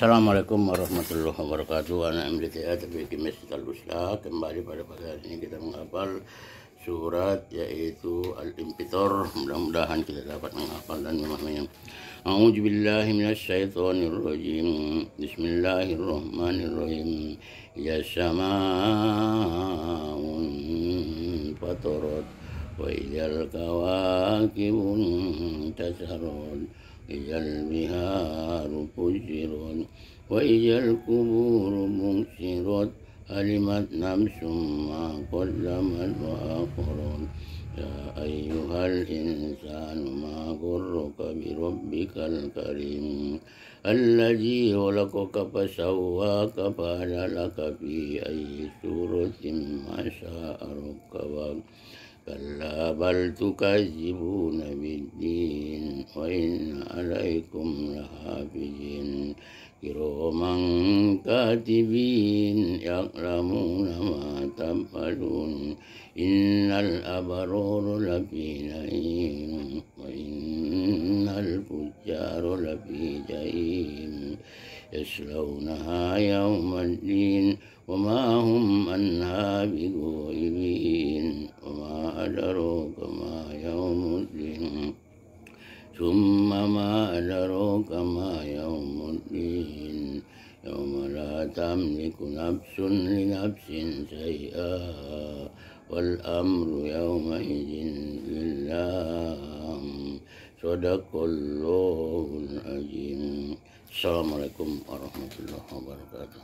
Assalamualaikum warahmatullahi wabarakatuh Anak MDTA tapi Kimis Talusla Kembali pada pagi hari ini kita menghafal Surat yaitu Al-Impitor Mudah-mudahan kita dapat menghafal dan memahaminya A'udzubillahiminasyaitonirrojim Bismillahirrohmanirrohim Ya sama'un fatorat وإذا الكواكب انتثرون إذا البهار فجر وإذا القبور بنشرت علمت نفس ما قدمت وأخرون يا أيها الإنسان ما غرك بربك الكريم الذي خلقك فسواك فعل لك في أي سورة ما شاء ركبك كلا بل تكذبون بالدين وإن عليكم لحافظين كراما كاتبين يعلمون ما تفعلون إن الأبرار لفي نعيم الجحيم يصلونها يوم الدين وما هم عنها بغائبين وما أدروك ما يوم الدين ثم ما أدروك ما يوم الدين يوم لا تملك نفس لنفس شيئا والأمر يومئذ لله Sadaqallahul Azim. Assalamualaikum warahmatullahi wabarakatuh.